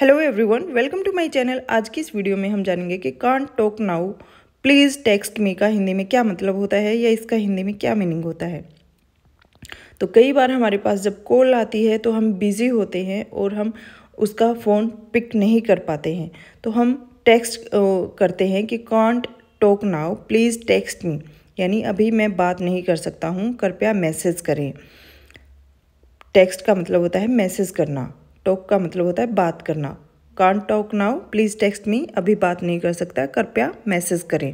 hello everyone welcome to my channel आज की इस वीडियो में हम जानेंगे कि can't talk now please text me का हिंदी में क्या मतलब होता है या इसका हिंदी में क्या मीनिंग होता है तो कई बार हमारे पास जब कॉल आती है तो हम बिज़ी होते हैं और हम उसका फ़ोन पिक नहीं कर पाते हैं तो हम टेक्स्ट करते हैं कि can't talk now please text me यानी अभी मैं बात नहीं कर सकता हूँ कृपया मैसेज करें टेक्स्ट का मतलब होता है मैसेज करना टॉक का मतलब होता है बात करना can't talk now please text me अभी बात नहीं कर सकता कृपया मैसेज करें